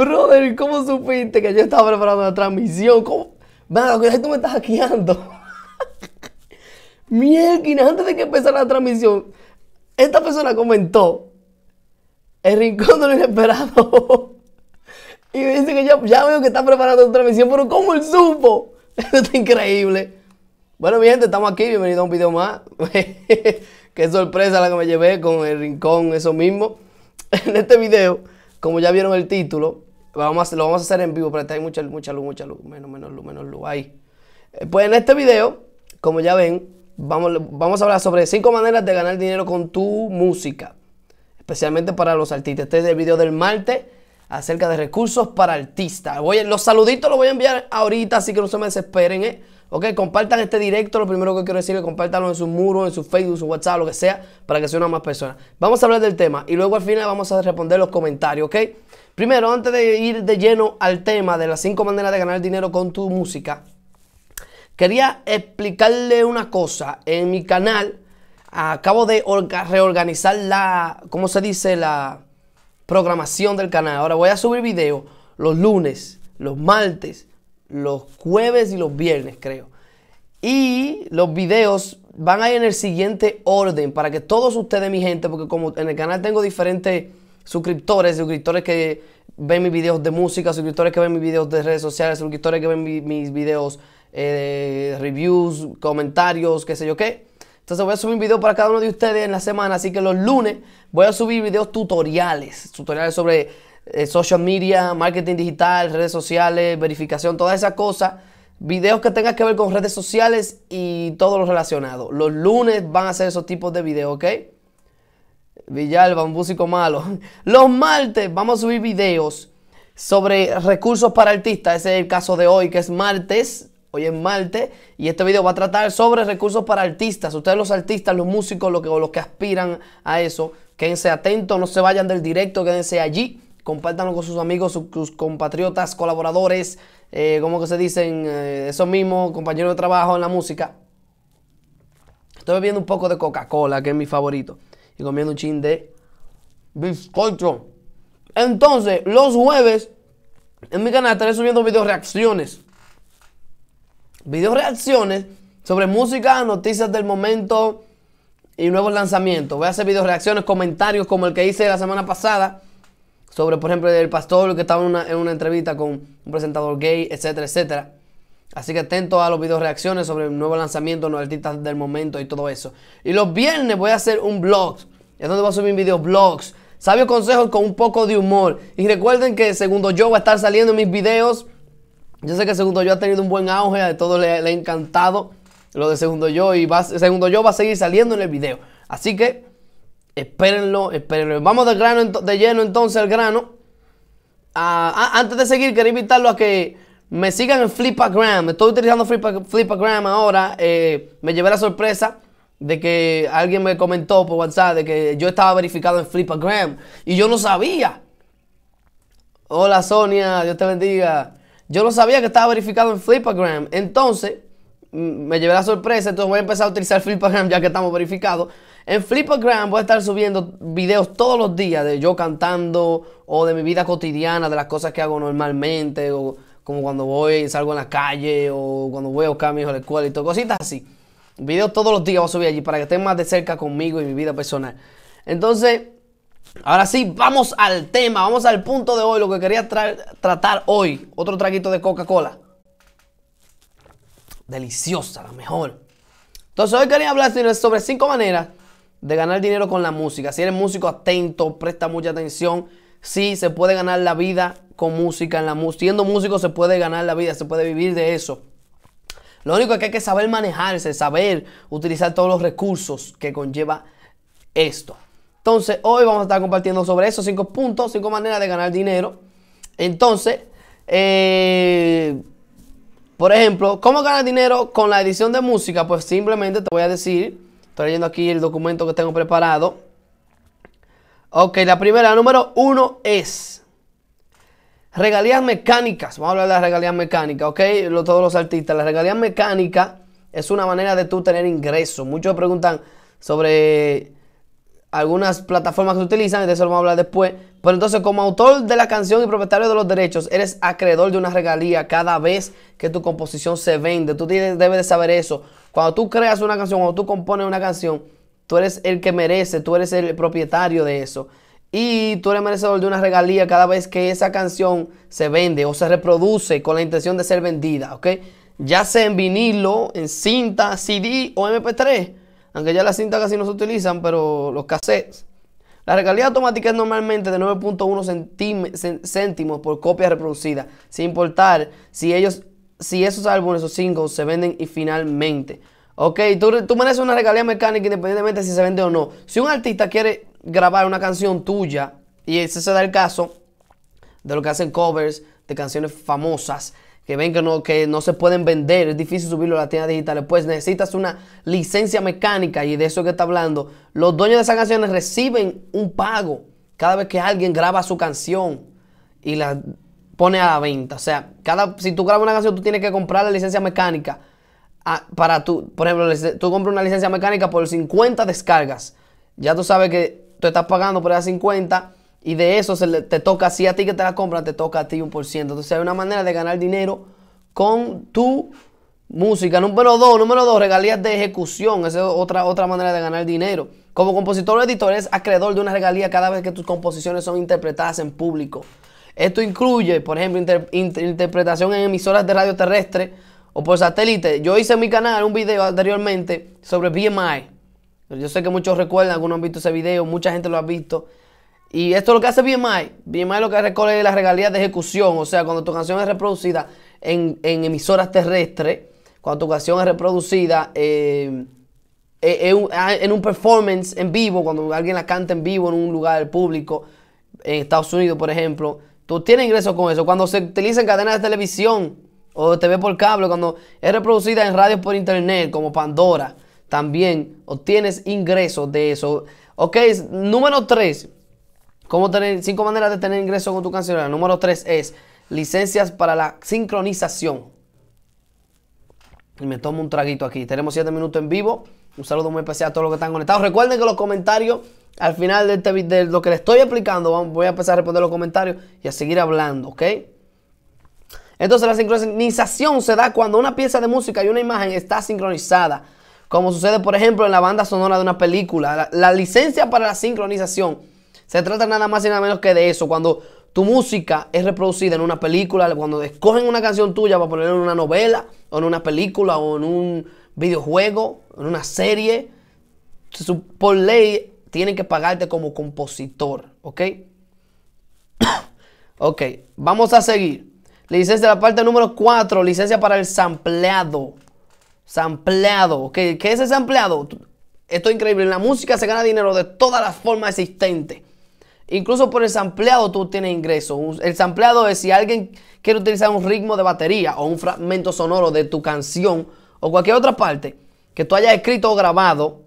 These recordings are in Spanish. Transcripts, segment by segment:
Brother, ¿cómo supiste que yo estaba preparando la transmisión? ¿Cómo? Venga, tú me estás hackeando. Mierda, antes de que empezara la transmisión, esta persona comentó el rincón de lo inesperado. y dice que ya, ya veo que está preparando la transmisión, pero ¿cómo él supo? ¡Esto está increíble. Bueno, mi gente, estamos aquí. Bienvenido a un video más. Qué sorpresa la que me llevé con el rincón, eso mismo. En este video, como ya vieron el título, lo vamos a hacer en vivo, pero hay mucha, mucha luz, mucha luz, menos, menos luz, menos luz. Ahí. Eh, pues en este video, como ya ven, vamos, vamos a hablar sobre cinco maneras de ganar dinero con tu música. Especialmente para los artistas. Este es el video del martes acerca de recursos para artistas. los saluditos los voy a enviar ahorita, así que no se me desesperen, ¿eh? Ok, compartan este directo. Lo primero que quiero decir es que compartanlo en su muro, en su Facebook, su WhatsApp, lo que sea, para que se una más personas. Vamos a hablar del tema y luego al final vamos a responder los comentarios, ¿ok? Primero, antes de ir de lleno al tema de las cinco maneras de ganar dinero con tu música, quería explicarle una cosa. En mi canal acabo de reorganizar la, ¿cómo se dice? La programación del canal. Ahora voy a subir videos los lunes, los martes, los jueves y los viernes, creo. Y los videos van a ir en el siguiente orden para que todos ustedes, mi gente, porque como en el canal tengo diferentes suscriptores, suscriptores que ven mis videos de música, suscriptores que ven mis videos de redes sociales, suscriptores que ven mis videos eh, de reviews, comentarios, qué sé yo qué. Entonces voy a subir un video para cada uno de ustedes en la semana, así que los lunes voy a subir videos tutoriales, tutoriales sobre eh, social media, marketing digital, redes sociales, verificación, todas esas cosas. Videos que tengan que ver con redes sociales y todo lo relacionado. Los lunes van a ser esos tipos de videos, ¿ok? Villalba, un músico malo. Los martes vamos a subir videos sobre recursos para artistas. Ese es el caso de hoy, que es martes. Hoy es martes y este video va a tratar sobre recursos para artistas. Ustedes los artistas, los músicos, los que, aspiran a eso, quédense atentos, no se vayan del directo, quédense allí. Compártanlo con sus amigos, sus, compatriotas, colaboradores, eh, como que se dicen, eh, esos mismos compañeros de trabajo en la música. Estoy bebiendo un poco de Coca-Cola, que es mi favorito y comiendo un chin de bizcocho. Entonces, los jueves, en mi canal estaré subiendo video reacciones. Video reacciones sobre música, noticias del momento y nuevos lanzamientos. Voy a hacer video reacciones, comentarios como el que hice la semana pasada sobre, por ejemplo, el pastor que estaba en una, entrevista con un presentador gay, etcétera, etcétera. Así que atento a los videos reacciones sobre nuevos lanzamientos, nuevos artistas del momento y todo eso. Y los viernes voy a hacer un vlog es donde va a subir blogs, sabios consejos con un poco de humor. Y recuerden que Segundo Yo va a estar saliendo en mis videos. Yo sé que Segundo Yo ha tenido un buen auge, a todos le, ha encantado lo de Segundo Yo y Segundo Yo va a seguir saliendo en el video. Así que espérenlo, espérenlo. Vamos de, grano, de lleno entonces al grano. Ah, ah, antes de seguir, quería invitarlo a que me sigan en Flipagram. Estoy utilizando Flipagram ahora. Eh, me llevé la sorpresa de que alguien me comentó por WhatsApp de que yo estaba verificado en Flipagram y yo no sabía. Hola Sonia, Dios te bendiga. Yo no sabía que estaba verificado en Flipagram. Entonces, me llevé la sorpresa, entonces voy a empezar a utilizar Flipagram ya que estamos verificados. En Flipagram voy a estar subiendo videos todos los días de yo cantando o de mi vida cotidiana, de las cosas que hago normalmente o como cuando voy, salgo en la calle o cuando voy a buscar a mi hijo a la escuela y todo, cositas así. Video todos los días voy a subir allí para que estén más de cerca conmigo y mi vida personal. Entonces, ahora sí, vamos al tema, vamos al punto de hoy, lo que quería tratar hoy. Otro traguito de Coca-Cola. Deliciosa, la mejor. Entonces, hoy quería hablar sobre cinco maneras de ganar dinero con la música. Si eres músico atento, presta mucha atención. Sí, se puede ganar la vida con música en la música. Siendo músico se puede ganar la vida, se puede vivir de eso. Lo único es que hay que saber manejarse, saber utilizar todos los recursos que conlleva esto. Entonces, hoy vamos a estar compartiendo sobre esos cinco puntos, cinco maneras de ganar dinero. Entonces, eh, por ejemplo, ¿cómo ganar dinero con la edición de música? Pues simplemente te voy a decir, estoy leyendo aquí el documento que tengo preparado. Ok, la primera, número uno es Regalías mecánicas, vamos a hablar de las regalías mecánicas, ¿ok? todos los artistas, las regalías mecánicas es una manera de tú tener ingresos. Muchos preguntan sobre algunas plataformas que se utilizan, de eso vamos a hablar después. Pero entonces, como autor de la canción y propietario de los derechos, eres acreedor de una regalía cada vez que tu composición se vende. Tú debes de saber eso. Cuando tú creas una canción, o tú compones una canción, tú eres el que merece, tú eres el propietario de eso. Y tú eres merecedor de una regalía cada vez que esa canción se vende o se reproduce con la intención de ser vendida, ¿ok? Ya sea en vinilo, en cinta, CD o MP3. Aunque ya las cintas casi no se utilizan, pero los cassettes. La regalía automática es normalmente de 9.1 céntimos por copia reproducida, sin importar si, ellos, si esos álbumes o singles se venden y finalmente. Ok, tú, tú mereces una regalía mecánica independientemente si se vende o no. Si un artista quiere grabar una canción tuya, y ese se da el caso de lo que hacen covers de canciones famosas, que ven que no, que no se pueden vender, es difícil subirlo a las tiendas digitales, pues necesitas una licencia mecánica, y de eso que está hablando, los dueños de esas canciones reciben un pago cada vez que alguien graba su canción y la pone a la venta. O sea, cada, si tú grabas una canción, tú tienes que comprar la licencia mecánica. Ah, para tú, por ejemplo, tú compras una licencia mecánica por 50 descargas. Ya tú sabes que tú estás pagando por esas 50 y de eso te toca, si a ti que te la compran, te toca a ti un por ciento. Entonces hay una manera de ganar dinero con tu música. Número dos, número dos, regalías de ejecución. Esa es otra, otra manera de ganar dinero. Como compositor o editor eres acreedor de una regalía cada vez que tus composiciones son interpretadas en público. Esto incluye, por ejemplo, interpretación en emisoras de radio terrestre o por satélite. Yo hice en mi canal un video anteriormente sobre BMI yo sé que muchos recuerdan, algunos han visto ese video, mucha gente lo ha visto. Y esto es lo que hace BMI. BMI lo que recoge las regalías de ejecución. O sea, cuando tu canción es reproducida en, emisoras terrestres, cuando tu canción es reproducida eh, eh, ah, en, un performance en vivo, cuando alguien la canta en vivo en un lugar público, en Estados Unidos, por ejemplo, tú tienes ingresos con eso. Cuando se utiliza en cadenas de televisión o TV por cable, cuando es reproducida en radios por internet, como Pandora también obtienes ingresos de eso. Ok, número 3. ¿Cómo tener cinco maneras de tener ingresos con tu canción? Número 3 es licencias para la sincronización. Y me tomo un traguito aquí. Tenemos siete minutos en vivo. Un saludo muy especial a todos los que están conectados. Recuerden que los comentarios, al final de, este, lo que les estoy explicando, voy a empezar a responder los comentarios y a seguir hablando, ¿ok? Entonces la sincronización se da cuando una pieza de música y una imagen está sincronizada como sucede, por ejemplo, en la banda sonora de una película. La, licencia para la sincronización se trata nada más y nada menos que de eso. Cuando tu música es reproducida en una película, cuando escogen una canción tuya para ponerla en una novela, o en una película, o en un videojuego, en una serie, por ley tienen que pagarte como compositor, ¿ok? ok, vamos a seguir. Licencia, la parte número 4, licencia para el sampleado. Sampleado. ¿Qué, es el sampleado? Esto es increíble. En la música se gana dinero de todas las formas existentes. Incluso por el sampleado tú tienes ingresos. El sampleado es si alguien quiere utilizar un ritmo de batería o un fragmento sonoro de tu canción o cualquier otra parte que tú hayas escrito o grabado,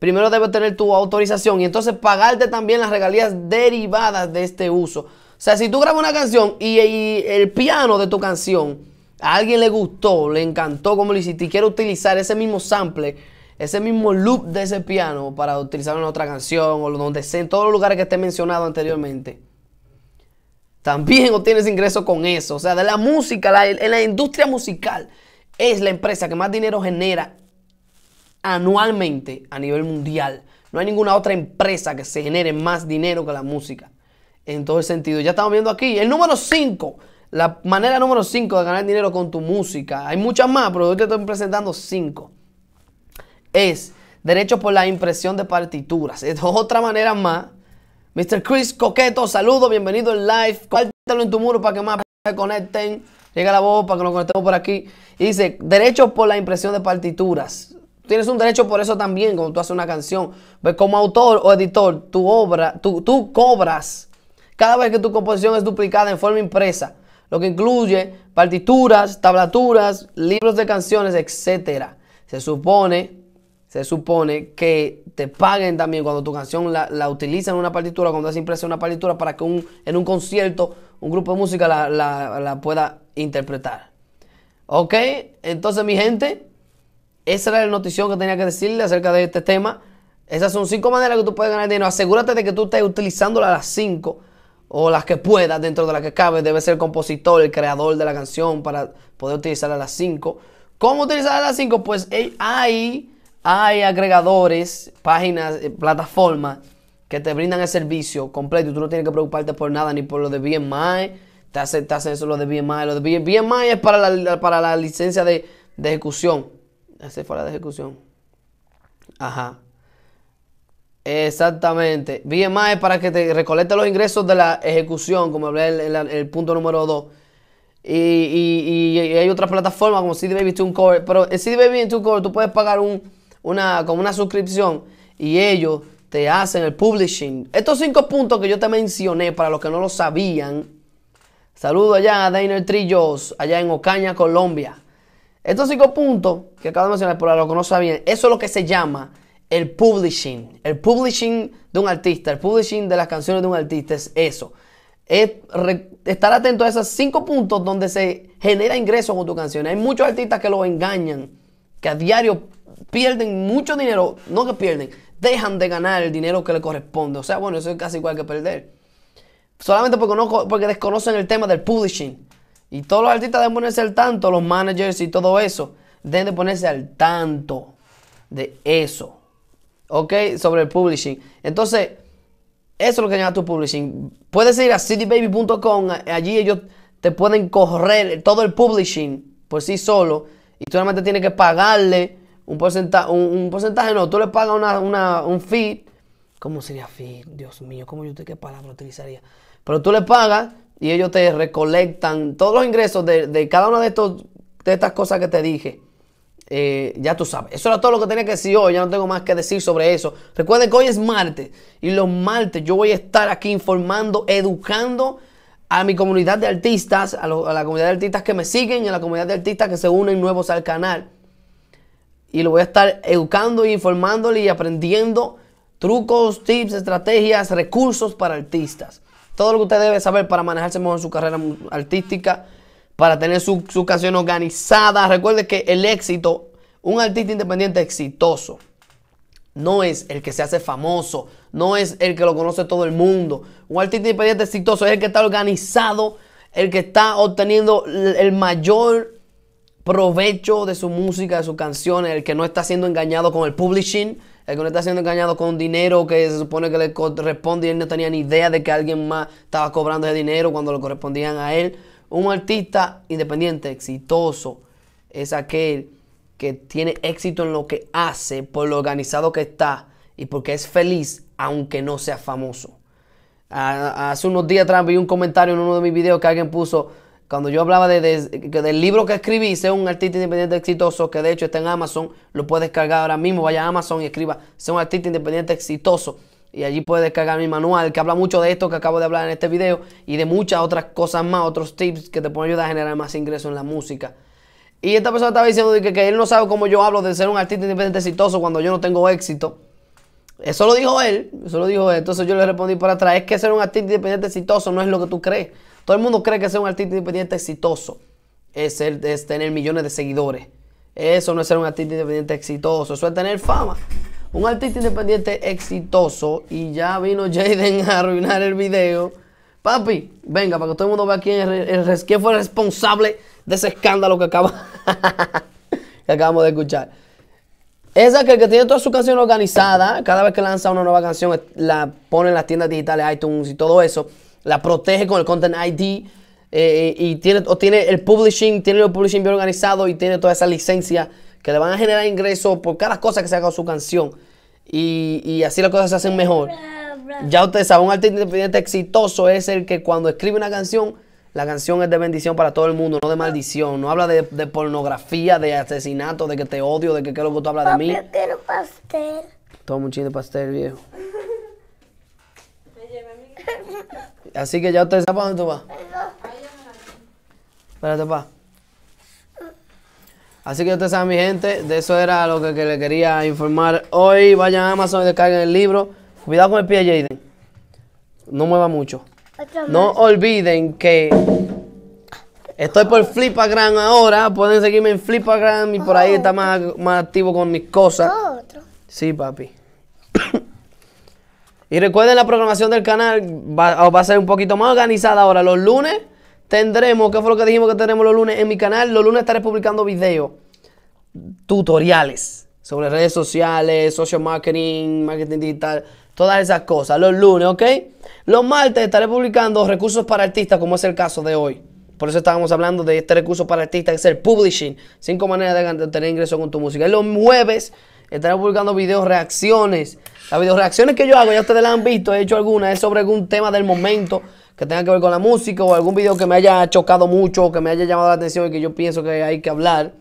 primero debe tener tu autorización y entonces pagarte también las regalías derivadas de este uso. O sea, si tú grabas una canción y el piano de tu canción alguien le gustó, le encantó como lo hiciste y quiere utilizar ese mismo sample, ese mismo loop de ese piano para utilizar en otra canción o donde sea, en todos los lugares que esté mencionado anteriormente. También obtienes ingresos con eso. O sea, de la música, en la industria musical es la empresa que más dinero genera anualmente a nivel mundial. No hay ninguna otra empresa que se genere más dinero que la música. En todo el sentido. Ya estamos viendo aquí el número 5 la manera número 5 de ganar dinero con tu música, hay muchas más, pero hoy te estoy presentando 5, es derecho por la impresión de partituras. Es otra manera más. Mr. Chris Coqueto, saludo, bienvenido en live. Cuéntalo en tu muro para que más se conecten. Llega la voz para que nos conectemos por aquí. dice, derecho por la impresión de partituras. Tienes un derecho por eso también cuando tú haces una canción. Pues como autor o editor, tu obra, tú cobras cada vez que tu composición es duplicada en forma impresa lo que incluye partituras, tablaturas, libros de canciones, etc. Se supone, se supone que te paguen también cuando tu canción la, la en una partitura, cuando haces impresa una partitura, para que en un concierto un grupo de música la, pueda interpretar. ¿Ok? Entonces, mi gente, esa era la notición que tenía que decirle acerca de este tema. Esas son cinco maneras que tú puedes ganar dinero. Asegúrate de que tú estés utilizando las cinco o las que pueda, dentro de las que cabe, debe ser el compositor, el creador de la canción para poder utilizar a las 5. ¿Cómo utilizar a las 5? Pues eh, hay, hay agregadores, páginas, eh, plataformas que te brindan el servicio completo. Tú no tienes que preocuparte por nada, ni por lo de BMI. Te hacen, eso lo de BMI. Lo de BMI es para la, para la licencia de, ejecución. Ese fuera la de ejecución. Ajá. Exactamente. BMI es para que te recolecte los ingresos de la ejecución, como hablé en el, punto número 2. Y, hay otras plataformas como CD Baby Tune Core. Pero en CD Baby Tune Core tú puedes pagar con una, como una suscripción y ellos te hacen el publishing. Estos cinco puntos que yo te mencioné, para los que no lo sabían, saludo allá a Daniel Trillos, allá en Ocaña, Colombia. Estos cinco puntos que acabo de mencionar, para los que no sabían, eso es lo que se llama el publishing, el publishing de un artista, el publishing de las canciones de un artista es eso. Es estar atento a esos cinco puntos donde se genera ingreso con tu canción. Hay muchos artistas que lo engañan, que a diario pierden mucho dinero, no que pierden, dejan de ganar el dinero que le corresponde. O sea, bueno, eso es casi igual que perder. Solamente porque, porque desconocen el tema del publishing. Y todos los artistas deben ponerse al tanto, los managers y todo eso. Deben de ponerse al tanto de eso. ¿ok? Sobre el publishing. Entonces, eso es lo que llama tu publishing. Puedes ir a citybaby.com, allí ellos te pueden correr todo el publishing por sí solo y tú solamente tienes que pagarle un porcentaje, un, porcentaje no, tú le pagas una, una, un fee. ¿Cómo sería fee? Dios mío, ¿cómo yo te qué palabra utilizaría? Pero tú le pagas y ellos te recolectan todos los ingresos de, de cada una de, estos, de estas cosas que te dije. Eh, ya tú sabes. Eso era todo lo que tenía que decir hoy. Ya no tengo más que decir sobre eso. Recuerden que hoy es martes. Y los martes yo voy a estar aquí informando, educando a mi comunidad de artistas, a, la comunidad de artistas que me siguen y a la comunidad de artistas que se unen nuevos al canal. Y lo voy a estar educando, informándole y aprendiendo trucos, tips, estrategias, recursos para artistas. Todo lo que usted debe saber para manejarse mejor en su carrera artística para tener su, su canción organizada. Recuerde que el éxito, un artista independiente exitoso, no es el que se hace famoso, no es el que lo conoce todo el mundo. Un artista independiente exitoso es el que está organizado, el que está obteniendo el mayor provecho de su música, de sus canciones, el que no está siendo engañado con el publishing, el que no está siendo engañado con dinero que se supone que le corresponde y él no tenía ni idea de que alguien más estaba cobrando ese dinero cuando le correspondían a él. Un artista independiente, exitoso, es aquel que tiene éxito en lo que hace, por lo organizado que está y porque es feliz aunque no sea famoso. Hace unos días atrás vi un comentario en uno de mis videos que alguien puso, cuando yo hablaba de, del libro que escribí, sea un artista independiente exitoso, que de hecho está en Amazon, lo puedes descargar ahora mismo, vaya a Amazon y escriba, sea un artista independiente exitoso y allí puedes descargar mi manual que habla mucho de esto que acabo de hablar en este video y de muchas otras cosas más, otros tips que te pueden ayudar a generar más ingresos en la música. Y esta persona estaba diciendo que, que él no sabe cómo yo hablo de ser un artista independiente exitoso cuando yo no tengo éxito. Eso lo dijo él, eso lo dijo él. Entonces yo le respondí para atrás, es que ser un artista independiente exitoso no es lo que tú crees. Todo el mundo cree que ser un artista independiente exitoso es, es tener millones de seguidores. Eso no es ser un artista independiente exitoso, eso es tener fama. Un artista independiente exitoso y ya vino Jaden a arruinar el video. Papi, venga, para que todo el mundo vea quién, fue el responsable de ese escándalo que, acaba, que acabamos de escuchar. Esa que que tiene toda su canción organizada, cada vez que lanza una nueva canción, la pone en las tiendas digitales, iTunes y todo eso, la protege con el Content ID eh, y tiene, o tiene el publishing, tiene el publishing bien organizado y tiene toda esa licencia que le van a generar ingresos por cada cosa que se haga su canción. Y, así las cosas se hacen mejor. Ya ustedes saben, un artista independiente exitoso es el que cuando escribe una canción, la canción es de bendición para todo el mundo, no de maldición. No habla de, pornografía, de asesinato, de que te odio, de que quiero que tú hablas de mí. Yo quiero pastel. Toma un chiste pastel, viejo. Así que ya ustedes saben dónde tú vas. Espérate, papá. Así que ustedes saben, mi gente, de eso era lo que, les le quería informar hoy. Vayan a Amazon y descarguen el libro. Cuidado con el pie, Jaden. No mueva mucho. No olviden que estoy por Flipagram ahora. Pueden seguirme en Flipagram y por ahí oh. está más, más activo con mis cosas. Oh, sí, papi. y recuerden la programación del canal va a ser un poquito más organizada ahora los lunes tendremos, ¿qué fue lo que dijimos que tenemos los lunes en mi canal? Los lunes estaré publicando videos, tutoriales sobre redes sociales, social marketing, marketing digital, todas esas cosas. Los lunes, ¿ok? Los martes estaré publicando recursos para artistas, como es el caso de hoy. Por eso estábamos hablando de este recurso para artistas, que es el publishing. Cinco maneras de tener ingreso con tu música. Y los jueves estaré publicando videos reacciones. Las videos reacciones que yo hago, ya ustedes las han visto, he hecho algunas, es sobre algún tema del momento que tenga que ver con la música o algún video que me haya chocado mucho, o que me haya llamado la atención y que yo pienso que hay que hablar.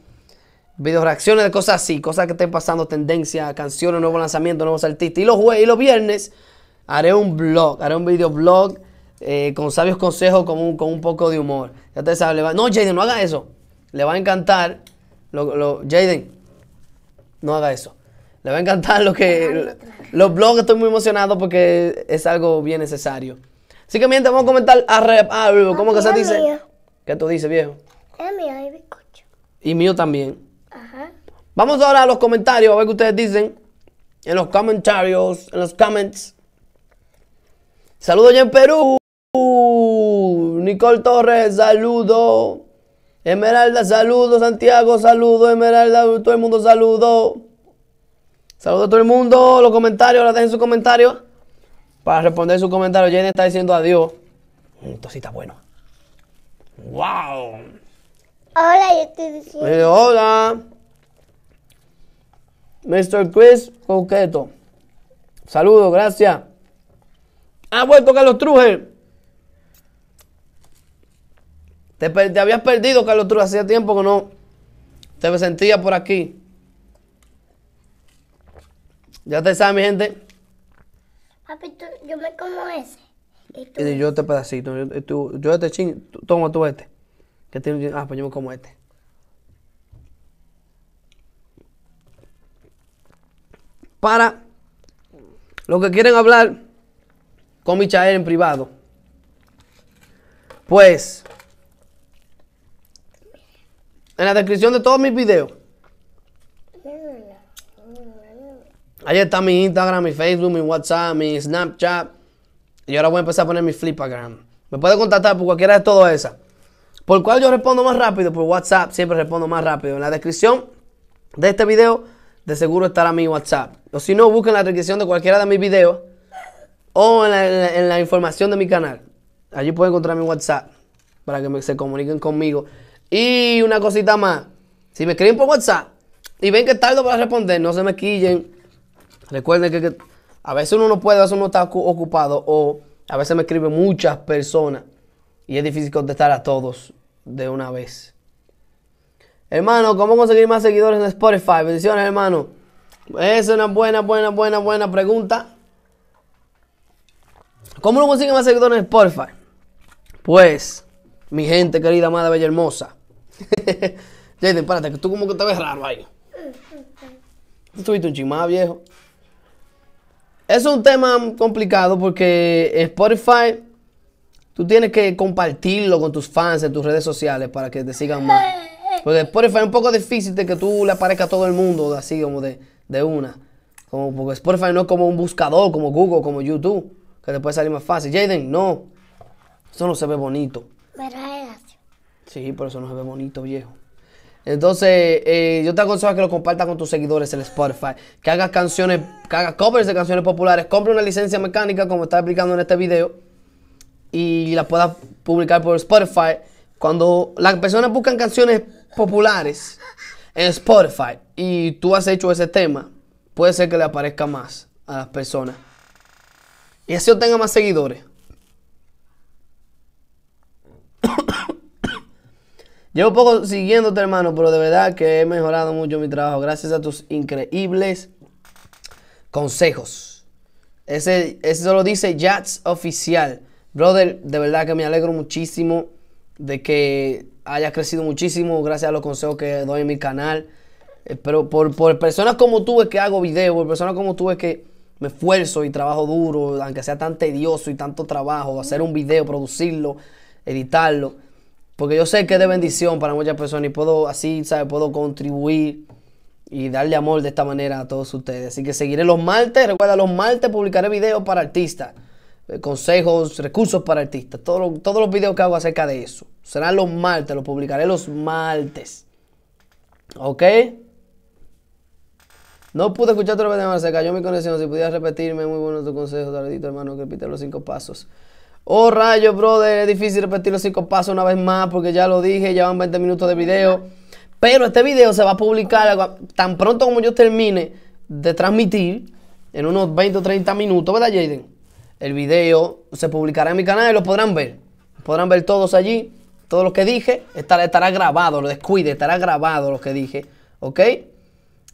videos, reacciones de cosas así, cosas que estén pasando, tendencias, canciones, nuevos lanzamientos, nuevos artistas. Y los jueves y los viernes haré un blog, haré un videoblog eh, con sabios consejos, con un, con un poco de humor. Ya te sabes no, Jaden, no haga eso. Le va a encantar. Lo, Jaden, no haga eso. Le va a encantar lo que. Los blogs estoy muy emocionado porque es algo bien necesario. Así que, mientras vamos a comentar a ah, ¿Cómo que se dice? ¿Qué tú dices, viejo? Es mío y Y mío también. Ajá. Vamos ahora a los comentarios a ver qué ustedes dicen. En los comentarios, en los comments. Saludos ya en Perú. Nicole Torres, saludo. Esmeralda, saludo. Santiago, saludo. Esmeralda, todo el mundo, saludo. Saludos a todo el mundo. Los comentarios, ahora dejen sus comentarios. Para responder su comentario, Jenny está diciendo adiós. Mm, sí está bueno. ¡Wow! Hola, yo estoy diciendo. hola. Mr. Chris Coqueto. Saludos, gracias. Ha vuelto Carlos Truje Te, habías perdido, Carlos Truje, Hacía tiempo que no te sentía por aquí. Ya te sabes, mi gente. Papi, yo me como ese. Y, yo este pedacito, yo, yo este ching, toma tú este. Que ah, pues yo me como este. Para los que quieren hablar con Michael en privado, pues en la descripción de todos mis videos Ahí está mi Instagram, mi Facebook, mi WhatsApp, mi Snapchat. Y ahora voy a empezar a poner mi Flipagram. Me pueden contactar por cualquiera de todas esas. Por cual yo respondo más rápido, por WhatsApp siempre respondo más rápido. En la descripción de este video de seguro estará mi WhatsApp. O si no, busquen la descripción de cualquiera de mis videos o en la, información de mi canal. Allí pueden encontrar mi WhatsApp para que se comuniquen conmigo. Y una cosita más. Si me escriben por WhatsApp y ven que tardo para responder, no se me quillen. Recuerden que, a veces uno no puede, a veces uno está ocupado o a veces me escriben muchas personas y es difícil contestar a todos de una vez. Hermano, ¿cómo conseguir más seguidores en Spotify? Bendiciones, hermano. Es una buena, buena, buena, buena pregunta. ¿Cómo uno consigue más seguidores en Spotify? Pues, mi gente querida, amada, bella, hermosa. Jaden, espérate, que tú como que te ves raro ahí. Tú estuviste un chimá, ah, viejo. Es un tema complicado porque Spotify, tú tienes que compartirlo con tus fans en tus redes sociales para que te sigan más. Porque Spotify es un poco difícil de que tú le aparezca a todo el mundo así como de, de una. Como porque Spotify no es como un buscador, como Google, como YouTube, que te puede salir más fácil. Jaden, no. Eso no se ve bonito. Sí, por eso no se ve bonito, viejo. Entonces, eh, yo te aconsejo que lo compartas con tus seguidores en Spotify. Que hagas canciones, que hagas covers de canciones populares. Compre una licencia mecánica, como está explicando en este video. Y la puedas publicar por Spotify. Cuando las personas buscan canciones populares en Spotify y tú has hecho ese tema, puede ser que le aparezca más a las personas. Y así obtenga más seguidores. Llevo poco siguiéndote, hermano, pero de verdad que he mejorado mucho mi trabajo gracias a tus increíbles consejos. Ese, solo dice Jats Oficial. Brother, de verdad que me alegro muchísimo de que hayas crecido muchísimo gracias a los consejos que doy en mi canal. Eh, pero por, por personas como tú es que hago videos, por personas como tú es que me esfuerzo y trabajo duro, aunque sea tan tedioso y tanto trabajo, hacer un video, producirlo, editarlo. Porque yo sé que es de bendición para muchas personas y puedo así, ¿sabes? Puedo contribuir y darle amor de esta manera a todos ustedes. Así que seguiré los martes. Recuerda, los martes publicaré videos para artistas. Eh, consejos, recursos para artistas. todos los videos que hago acerca de eso. Serán los martes, los publicaré los martes. ¿Ok? No pude escuchar otra vez de se cayó mi conexión. Si pudieras repetirme, muy bueno tu consejo, tardito, hermano, que repite los cinco pasos. Oh, rayo, brother, es difícil repetir los cinco pasos una vez más porque ya lo dije, ya van 20 minutos de video. Pero este video se va a publicar tan pronto como yo termine de transmitir, en unos 20 o 30 minutos, ¿verdad, Jaden? El video se publicará en mi canal y lo podrán ver. Podrán ver todos allí, todo lo que dije, estará, estará grabado, lo descuide, estará grabado lo que dije, ¿ok?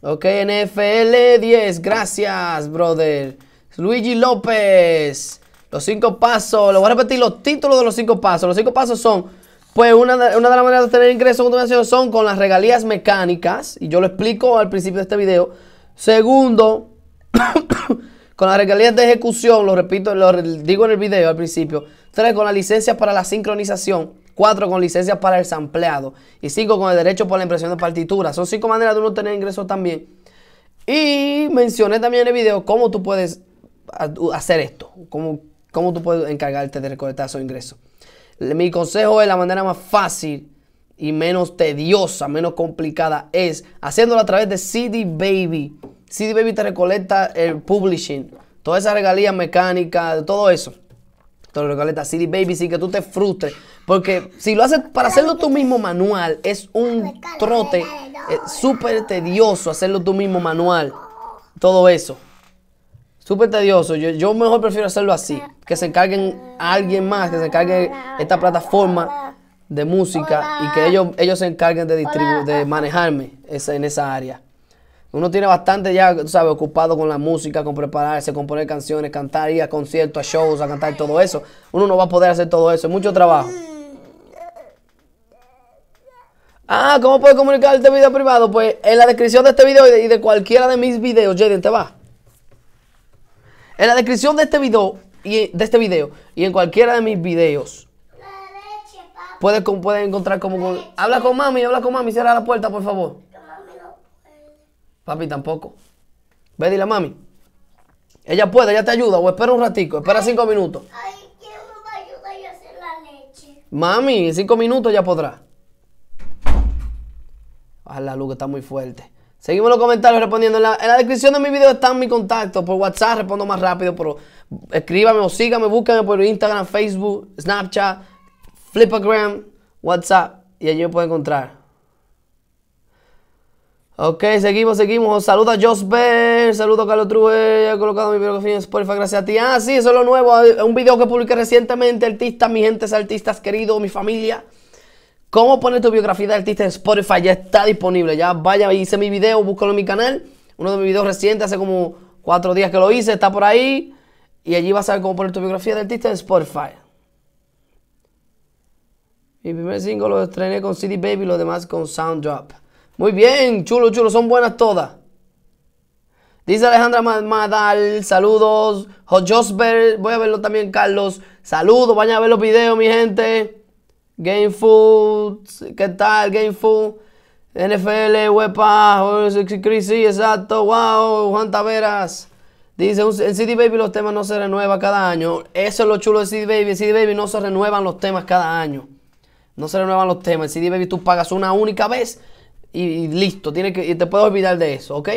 Ok, NFL 10, gracias, brother. Luigi López. Los cinco pasos, lo voy a repetir los títulos de los cinco pasos. Los cinco pasos son, pues una de, una de las maneras de tener ingresos con son con las regalías mecánicas, y yo lo explico al principio de este video. Segundo, con las regalías de ejecución, lo repito, lo digo en el video al principio. Tres, con las licencias para la sincronización. Cuatro, con licencias para el sampleado. Y cinco, con el derecho por la impresión de partitura. Son cinco maneras de uno tener ingresos también. Y mencioné también en el video cómo tú puedes hacer esto, cómo, ¿Cómo tú puedes encargarte de recolectar esos ingresos? Mi consejo es la manera más fácil y menos tediosa, menos complicada, es haciéndolo a través de CD Baby. CD Baby te recolecta el publishing, toda esa regalía mecánica, todo eso. Todo lo recolecta CD Baby sin que tú te frustres. Porque si lo haces para hacerlo tú mismo manual, es un trote súper tedioso hacerlo tú mismo manual. Todo eso súper tedioso. Yo, mejor prefiero hacerlo así. Que se encarguen a alguien más, que se encargue esta plataforma de música y que ellos, ellos se encarguen de, de manejarme en esa área. Uno tiene bastante ya, tú sabes, ocupado con la música, con prepararse, componer canciones, cantar, ir a conciertos, a shows, a cantar todo eso. Uno no va a poder hacer todo eso, es mucho trabajo. Ah, ¿cómo puedes comunicarte video privado? Pues en la descripción de este video y de, cualquiera de mis videos, Jaden, te va. En la descripción de este video y de este video y en cualquiera de mis videos puedes puede encontrar como habla con mami, habla con mami, cierra la puerta, por favor. Papi tampoco. Ve dile a mami. Ella puede, ella te ayuda o espera un ratico, espera cinco minutos. Ay, quiero me hacer la leche? Mami, en cinco minutos ya podrá. Ah, la luz está muy fuerte. Seguimos los comentarios respondiendo. En la, en la descripción de mi video están mis contactos. Por WhatsApp respondo más rápido. Pero escríbame o sígame, búscame por Instagram, Facebook, Snapchat, Flipagram, WhatsApp. Y allí me pueden encontrar. Ok, seguimos, seguimos. Saludos a saludo saludos a Carlos True. ya he colocado mi biografía en Spotify, gracias a ti. Ah, sí, eso es lo nuevo, un video que publiqué recientemente, artistas, mi gente, artistas queridos, mi familia. Cómo poner tu biografía de artista en Spotify ya está disponible. Ya vaya, hice mi video, búscalo en mi canal. Uno de mis videos recientes, hace como cuatro días que lo hice, está por ahí. Y allí vas a ver cómo poner tu biografía de artista en Spotify. Mi primer single lo estrené con CD Baby, Y los demás con Sound Drop. Muy bien, chulo, chulo, son buenas todas. Dice Alejandra Madal, saludos. Josbert. voy a verlo también, Carlos. Saludos, vayan a ver los videos, mi gente. Game Food, ¿qué tal? Game Food, NFL, Wepa, Chris, sí, exacto, wow, Juan Taveras. Dice, en CD Baby los temas no se renuevan cada año. Eso es lo chulo de CD Baby. En CD Baby no se renuevan los temas cada año. No se renuevan los temas. En CD Baby tú pagas una única vez y, listo. Tienes que, y te puedes olvidar de eso, ¿ok?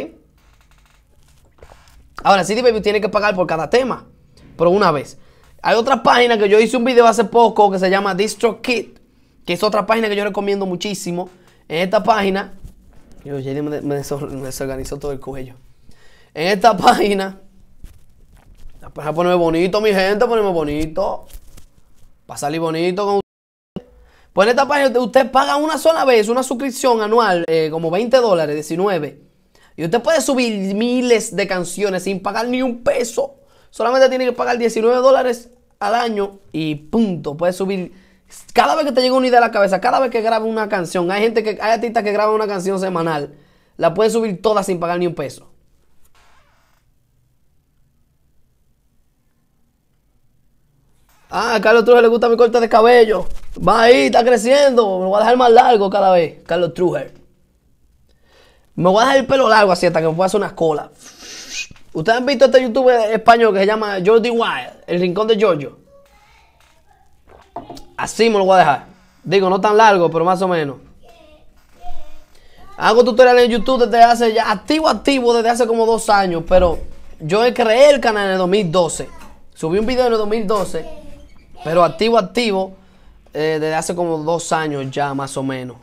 Ahora, CD Baby tiene que pagar por cada tema. Pero una vez. Hay otra página que yo hice un video hace poco que se llama Kit. que es otra página que yo recomiendo muchísimo. En esta página, yo me, me desorganizó todo el cuello. En esta página, para ponerme bonito, mi gente, ponerme bonito. Para salir bonito con pues en esta página usted paga una sola vez una suscripción anual, eh, como 20 dólares, 19. Y usted puede subir miles de canciones sin pagar ni un peso solamente tiene que pagar 19 dólares al año y punto. Puedes subir. Cada vez que te llega una idea a la cabeza, cada vez que graba una canción, hay gente que, hay artistas que graban una canción semanal, la puedes subir toda sin pagar ni un peso. Ah, a Carlos Trujer le gusta mi corte de cabello. Va ahí, está creciendo. Me voy a dejar más largo cada vez, Carlos Trujer. Me voy a dejar el pelo largo así hasta que me pueda hacer una cola. ¿Ustedes han visto este youtuber español que se llama Jordi Wild, El Rincón de Giorgio? Así me lo voy a dejar. Digo, no tan largo, pero más o menos. Hago tutoriales en YouTube desde hace ya, activo, activo, desde hace como dos años, pero yo creé el canal en el 2012. Subí un video en el 2012, pero activo, activo, eh, desde hace como dos años ya, más o menos.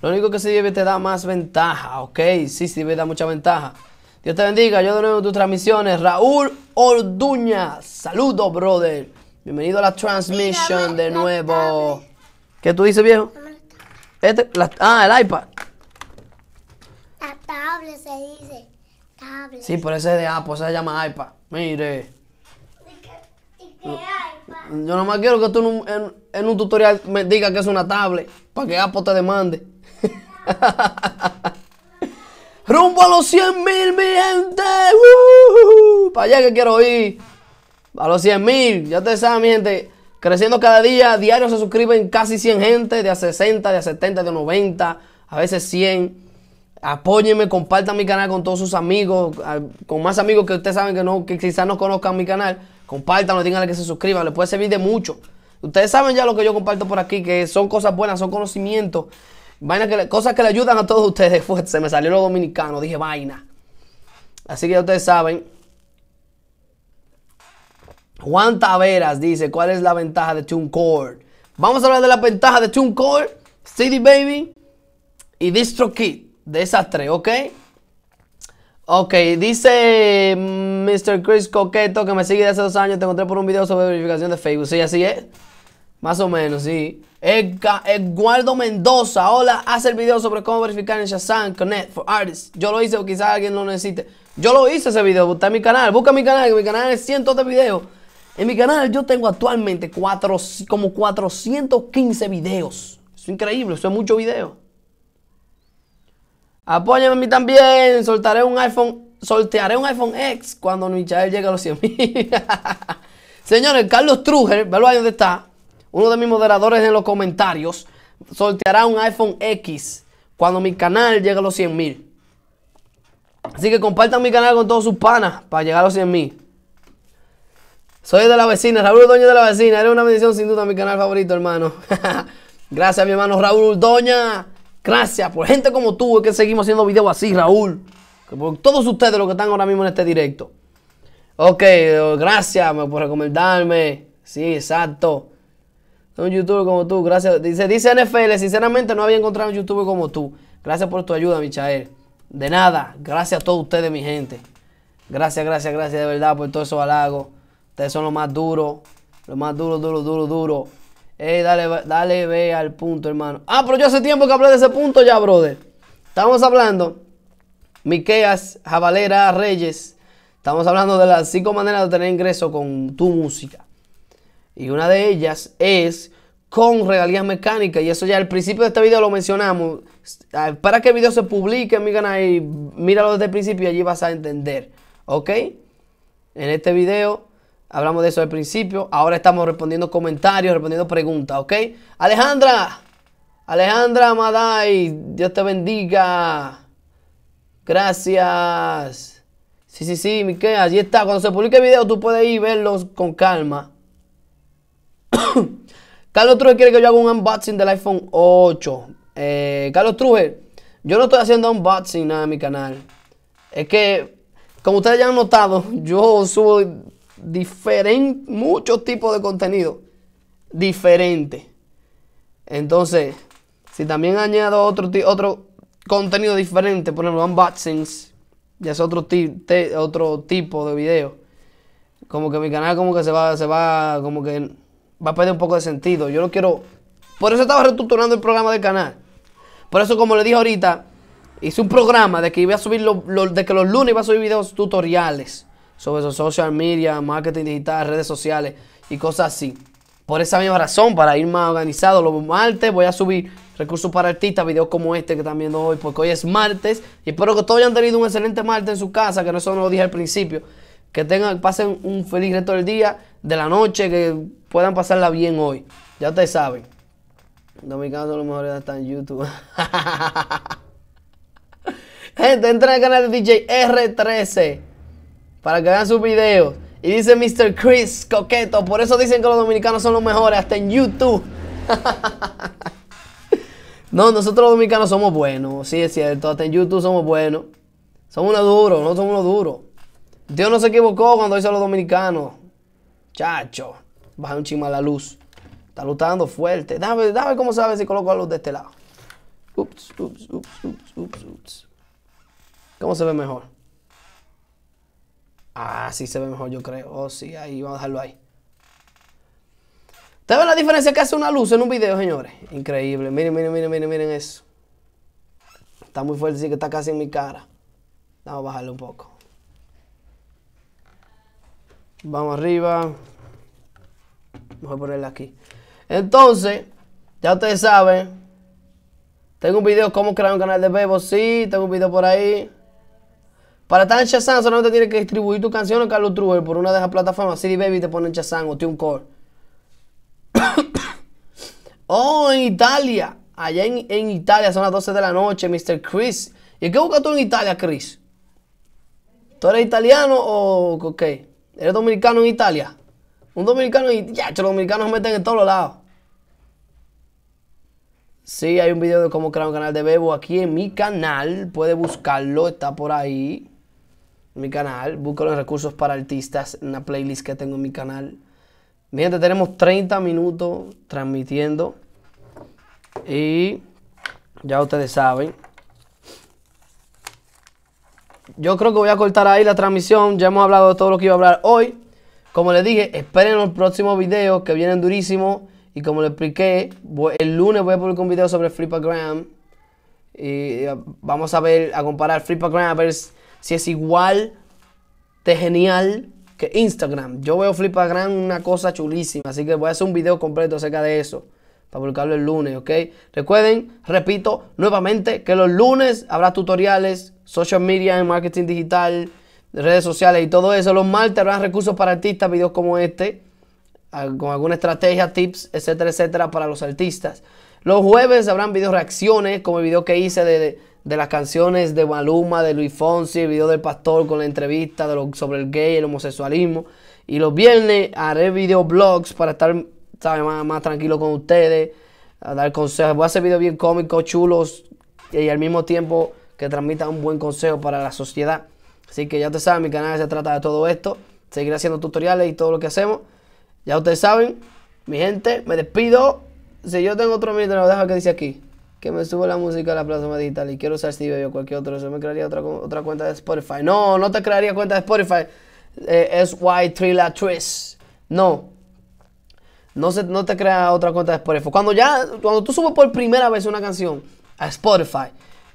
Lo único que sí debe te da más ventaja, ¿ok? Sí, sí debe da mucha ventaja. Dios te bendiga. Yo de nuevo en tus transmisiones. Raúl Orduña. Saludos, brother. Bienvenido a la transmisión de nuevo. ¿Qué tú dices, viejo? Este, ah, el iPad. La tablet se dice. table. Sí, por ese es de Apple, se llama iPad. Mire. Yo nomás quiero que tú en un, tutorial me digas que es una tablet para que Apple te demande. Rumbo a los 100 mil, mi gente. Uh, uh-huh. para allá que quiero ir. A los 100 mil. Ya ustedes saben, mi gente. Creciendo cada día. Diario se suscriben casi 100 gente. De a 60, de a 70, de a 90. A veces 100. Apóyenme, compartan mi canal con todos sus amigos. Con más amigos que ustedes saben que, no, que quizás no conozcan mi canal. Compártanlo, díganle que se suscriban. Les puede servir de mucho. Ustedes saben ya lo que yo comparto por aquí, que son cosas buenas, son conocimientos Vaina que cosas que le ayudan a todos ustedes. se me salió lo dominicano, dije vaina. Así que ustedes saben. Juan Taveras dice, ¿cuál es la ventaja de TuneCore? Vamos a hablar de la ventaja de TuneCore, CD Baby y DistroKid. De esas tres, ¿ok? Ok, dice Mr. Mm, Chris Coqueto que me sigue desde hace dos años. Te encontré por un video sobre verificación de Facebook. Sí, así es. Más o menos, sí. Eduardo Mendoza, hola, hace el video sobre cómo verificar en Shazam Connect for Artists. Yo lo hice o quizás alguien lo necesite. Yo lo hice ese video, está en mi canal. Busca mi canal, que mi canal es cientos de videos. En mi canal yo tengo actualmente como 415 videos. Es increíble, eso es mucho video. Apóyame a mí también, soltaré un iPhone, sortearé un iPhone X cuando Michael llegue a los 100,000. Señores, Carlos Trujer, ve ahí donde está uno de mis moderadores en los comentarios sorteará un iPhone X cuando mi canal llegue a los 100 mil. Así que compartan mi canal con todos sus panas para llegar a los 100 mil. Soy de la vecina, Raúl Doña de la vecina. Eres una bendición sin duda mi canal favorito, hermano. gracias, mi hermano Raúl Doña. Gracias por gente como tú es que seguimos haciendo videos así, Raúl. Por todos ustedes los que están ahora mismo en este directo. Ok, gracias por recomendarme. Sí, exacto un youtuber como tú. Gracias. Dice, dice NFL, sinceramente no había encontrado un youtuber como tú. Gracias por tu ayuda, Michael. De nada, gracias a todos ustedes, mi gente. Gracias, gracias, gracias de verdad por todo eso, halago. Ustedes son los más duros. Los más duros, duros, duros, duros. Eh, dale, dale, ve al punto, hermano. Ah, pero yo hace tiempo que hablé de ese punto ya, brother. Estamos hablando, Miqueas, Jabalera, Reyes. Estamos hablando de las cinco maneras de tener ingreso con tu música. Y una de ellas es con regalías mecánicas. Y eso ya al principio de este video lo mencionamos. Ah, para que el video se publique mi míralo desde el principio y allí vas a entender. ¿Ok? En este video hablamos de eso al principio. Ahora estamos respondiendo comentarios, respondiendo preguntas. ¿Ok? Alejandra. Alejandra Maday, Dios te bendiga. Gracias. Sí, sí, sí, Miquel, allí está. Cuando se publique el video, tú puedes ir verlos con calma. Carlos Truje quiere que yo haga un unboxing del iPhone 8. Eh, Carlos Truje, yo no estoy haciendo unboxing nada en mi canal. Es que, como ustedes ya han notado, yo subo diferente, muchos tipos de contenido diferente. Entonces, si también añado otro, otro contenido diferente, por ejemplo, unboxings, ya es otro, otro tipo de video. Como que mi canal como que se va, se va, como que va a perder un poco de sentido. Yo no quiero. Por eso estaba reestructurando el programa del canal. Por eso, como le dije ahorita, hice un programa de que iba a subir de que los lunes iba a subir videos tutoriales sobre social media, marketing digital, redes sociales y cosas así. Por esa misma razón, para ir más organizado, los martes voy a subir recursos para artistas, videos como este que también viendo hoy, porque hoy es martes. Y espero que todos hayan tenido un excelente martes en su casa, que no eso no lo dije al principio. Que tengan, pasen un feliz resto del día, de la noche, que puedan pasarla bien hoy. Ya ustedes saben. Dominicanos son los mejores hasta en YouTube. Gente, entren al canal de DJ R13 para que vean sus videos. Y dice Mr. Chris Coqueto. Por eso dicen que los dominicanos son los mejores, hasta en YouTube. no, nosotros los dominicanos somos buenos. Sí, es cierto. Hasta en YouTube somos buenos. Somos unos duros, no somos unos duros. Dios no se equivocó cuando hizo a los dominicanos. Chacho, baja un a la luz. Está lutando fuerte. Dame, dame cómo sabes si coloco la luz de este lado. Ups, ups, ups, ups, ups, ups. ¿Cómo se ve mejor? Ah, sí se ve mejor, yo creo. Oh, sí, ahí, vamos a dejarlo ahí. ¿Ustedes ven la diferencia que hace una luz en un video, señores? Increíble. Miren, miren, miren, miren, miren eso. Está muy fuerte, sí que está casi en mi cara. Vamos a bajarlo un poco. Vamos arriba. Vamos a ponerla aquí. Entonces, ya ustedes saben. Tengo un video cómo crear un canal de Bebo. Sí, tengo un video por ahí. Para estar en Shazam solamente tienes que distribuir tu canción a Carlos Truer, por una de esas plataformas. CD Baby te pone en Shazam o TuneCore. oh, en Italia. Allá en, Italia son las 12 de la noche, Mr. Chris. ¿Y qué buscas tú en Italia, Chris? ¿Tú eres italiano o qué? Eres dominicano en Italia. Un dominicano y ya, los dominicanos meten en todos lados. Sí, hay un video de cómo crear un canal de Bebo aquí en mi canal. Puede buscarlo, está por ahí. mi canal, busco los recursos para artistas, en la playlist que tengo en mi canal. Miren, tenemos 30 minutos transmitiendo. Y ya ustedes saben yo creo que voy a cortar ahí la transmisión. Ya hemos hablado de todo lo que iba a hablar hoy. Como les dije, esperen los próximos videos que vienen durísimos. Y como les expliqué, el lunes voy a publicar un video sobre Flipagram. Y eh, vamos a ver, a comparar Flipagram, a ver si es igual de genial que Instagram. Yo veo Flipagram una cosa chulísima. Así que voy a hacer un video completo acerca de eso para publicarlo el lunes, ¿ok? Recuerden, repito nuevamente, que los lunes habrá tutoriales, social media, marketing digital, redes sociales y todo eso. Los martes habrá recursos para artistas, videos como este, con alguna estrategia, tips, etcétera, etcétera, para los artistas. Los jueves habrán videos reacciones, como el video que hice de, las canciones de Maluma, de Luis Fonsi, el video del pastor con la entrevista sobre el gay, el homosexualismo. Y los viernes haré videoblogs para estar más, tranquilo con ustedes, a dar consejos. Voy a hacer videos bien cómicos, chulos y al mismo tiempo que transmitan un buen consejo para la sociedad. Así que ya ustedes saben, mi canal se trata de todo esto. Seguiré haciendo tutoriales y todo lo que hacemos. Ya ustedes saben, mi gente, me despido. Si yo tengo otro minuto, lo dejo que dice aquí. Que me subo la música a la plataforma digital y quiero usar Steve o cualquier otro. Yo me crearía otra, otra cuenta de Spotify. No, no te crearía cuenta de Spotify. Eh, es Y3 Twist, No, no, se, te crea otra cuenta de Spotify. Cuando ya, cuando tú subes por primera vez una canción a Spotify,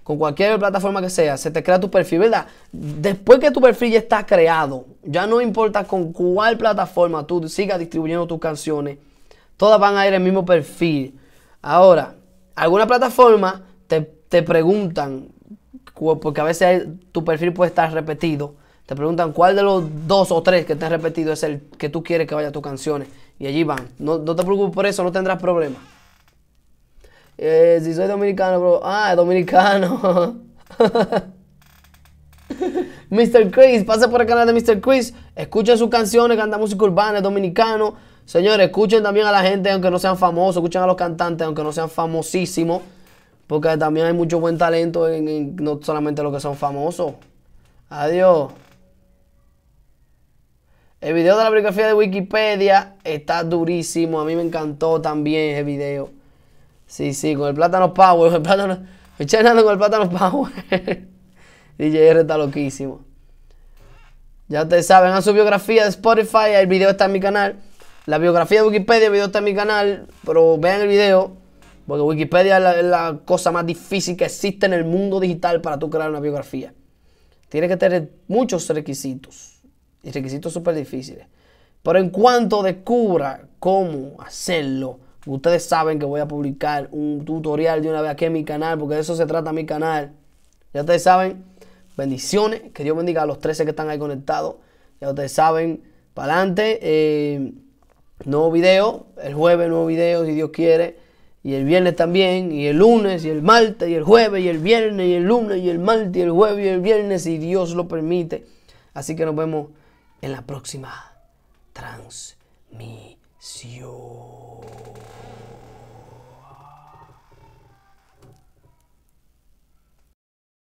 con cualquier plataforma que sea, se te crea tu perfil, ¿verdad? Después que tu perfil ya está creado, ya no importa con cuál plataforma tú sigas distribuyendo tus canciones, todas van a ir al mismo perfil. Ahora, alguna plataforma te, te preguntan, porque a veces tu perfil puede estar repetido, te preguntan cuál de los dos o tres que estén repetidos es el que tú quieres que vaya a tus canciones. Y allí van. No, te preocupes por eso, no tendrás problemas. Eh, si soy dominicano, bro. Ah, dominicano. Mr. Chris, Pase por el canal de Mr. Chris. Escuchen sus canciones, canta música urbana, es dominicano. Señores, escuchen también a la gente, aunque no sean famosos. Escuchen a los cantantes, aunque no sean famosísimos. Porque también hay mucho buen talento no solamente los que son famosos. Adiós. El video de la biografía de Wikipedia está durísimo. A mí me encantó también el video. Sí, sí, con el plátano power. El plátano. nada con el plátano power. DJR está loquísimo. Ya ustedes saben, a su biografía de Spotify. El video está en mi canal. La biografía de Wikipedia, el video está en mi canal. Pero vean el video. Porque Wikipedia la, es la cosa más difícil que existe en el mundo digital para tú crear una biografía. Tiene que tener muchos requisitos y requisitos súper difíciles. Pero en cuanto descubra cómo hacerlo, ustedes saben que voy a publicar un tutorial de una vez aquí en mi canal, porque de eso se trata mi canal. Ya ustedes saben, bendiciones, que Dios bendiga a los 13 que están ahí conectados. Ya ustedes saben, para adelante, eh, nuevo video, el jueves nuevo video, si Dios quiere y el viernes también, y el lunes, y el martes, y el jueves, y el viernes, y el lunes, y el martes, y el jueves, y el viernes, si Dios lo permite. Así que nos vemos en la próxima transmisión.